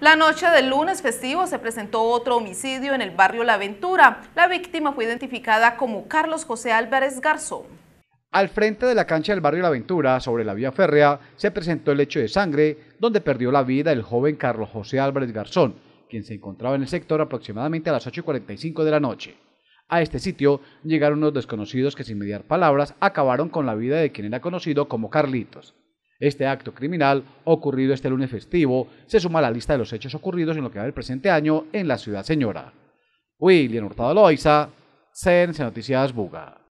La noche del lunes festivo se presentó otro homicidio en el barrio La Ventura. La víctima fue identificada como Carlos José Álvarez Garzón. Al frente de la cancha del barrio La Ventura, sobre la vía férrea, se presentó el hecho de sangre, donde perdió la vida el joven Carlos José Álvarez Garzón, quien se encontraba en el sector aproximadamente a las 8.45 de la noche. A este sitio llegaron unos desconocidos que sin mediar palabras acabaron con la vida de quien era conocido como Carlitos. Este acto criminal, ocurrido este lunes festivo, se suma a la lista de los hechos ocurridos en lo que va del presente año en la ciudad señora. William Hurtado Loiza, CNC Noticias Buga.